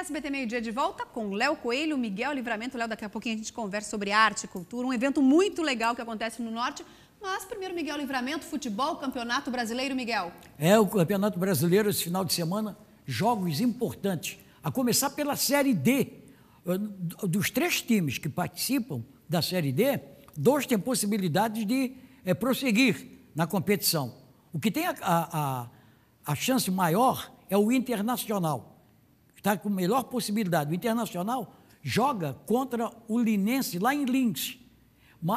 SBT Meio Dia de volta com Léo Coelho, Miguel Livramento. Léo, daqui a pouquinho a gente conversa sobre arte e cultura, um evento muito legal que acontece no Norte. Mas primeiro, Miguel Livramento, futebol, campeonato brasileiro, Miguel. É, o campeonato brasileiro esse final de semana, jogos importantes. A começar pela Série D. Dos três times que participam da Série D, dois têm possibilidades de é, prosseguir na competição. O que tem a, a, a, a chance maior é o Internacional está com melhor possibilidade. O Internacional joga contra o Linense lá em Linz.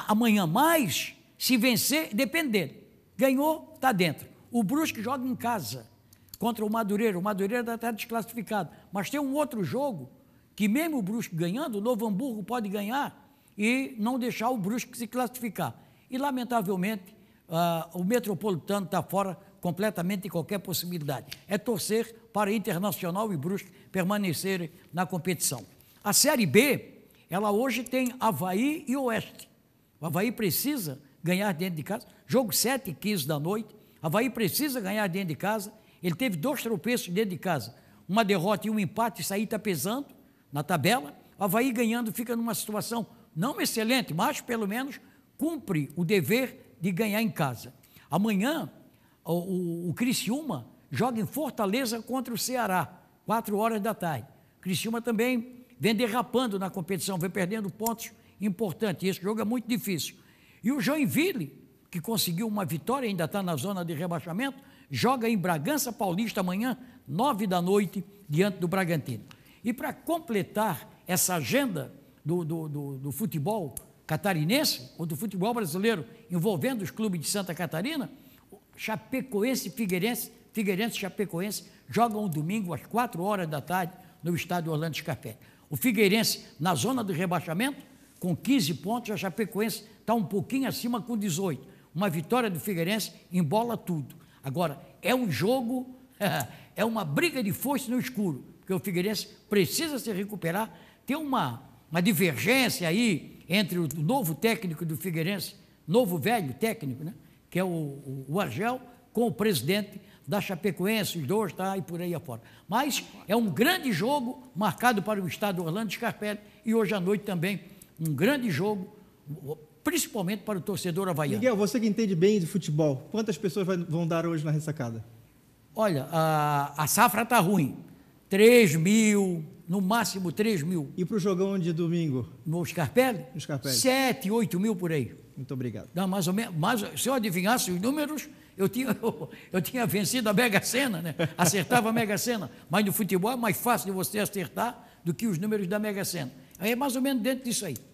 Amanhã mais, se vencer, depende dele. Ganhou, está dentro. O Brusque joga em casa contra o Madureira. O Madureira está desclassificado. Mas tem um outro jogo que mesmo o Brusque ganhando, o Novo Hamburgo pode ganhar e não deixar o Brusque se classificar. E, lamentavelmente, uh, o Metropolitano está fora completamente qualquer possibilidade. É torcer para Internacional e Brusque permanecer na competição. A Série B, ela hoje tem Havaí e Oeste. O Havaí precisa ganhar dentro de casa. Jogo 7 e 15 da noite. Havaí precisa ganhar dentro de casa. Ele teve dois tropeços dentro de casa. Uma derrota e um empate, isso aí está pesando na tabela. O Havaí ganhando fica numa situação não excelente, mas pelo menos cumpre o dever de ganhar em casa. Amanhã o, o, o Criciúma joga em Fortaleza contra o Ceará, quatro horas da tarde. O Criciúma também vem derrapando na competição, vem perdendo pontos importantes. Esse jogo é muito difícil. E o Joinville, que conseguiu uma vitória, ainda está na zona de rebaixamento, joga em Bragança Paulista amanhã, nove da noite, diante do Bragantino. E para completar essa agenda do, do, do, do futebol catarinense, ou do futebol brasileiro envolvendo os clubes de Santa Catarina, Chapecoense e Figueirense, Figueirense Chapecoense jogam domingo às 4 horas da tarde no estádio Orlando Scarpelli. O Figueirense na zona do rebaixamento, com 15 pontos, a Chapecoense está um pouquinho acima com 18. Uma vitória do Figueirense embola tudo. Agora, é um jogo, é uma briga de força no escuro, porque o Figueirense precisa se recuperar. Tem uma, uma divergência aí entre o novo técnico do Figueirense, novo velho técnico, né? que é o, o, o Argel, com o presidente da Chapecoense, os dois, tá, e por aí afora. Mas é um grande jogo marcado para o estado Orlando Scarpelli e hoje à noite também um grande jogo, principalmente para o torcedor havaiano. Miguel, você que entende bem de futebol, quantas pessoas vai, vão dar hoje na ressacada? Olha, a, a safra está ruim. 3 mil, no máximo 3 mil. E para o jogão de domingo? No Scarpelli? No Scarpelli. 7, 8 mil por aí. Muito obrigado. Não, mais ou menos, mais, se eu adivinhasse os números, eu tinha, eu, eu tinha vencido a Mega Sena, né? Acertava a Mega Sena. Mas no futebol é mais fácil de você acertar do que os números da Mega Sena. Aí é mais ou menos dentro disso aí.